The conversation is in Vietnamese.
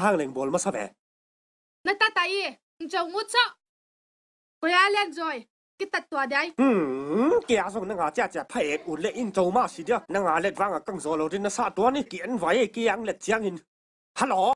hang leng bol ma sa ve na ta ta i chau ngu cho ko ya len rồi cái tật tua đấy hmm kia song nang a cha cha phai ek un le in chau ma si dia nang a let wang a kang zo lo din na sa tua ni kien vai kia ang let chiang in hello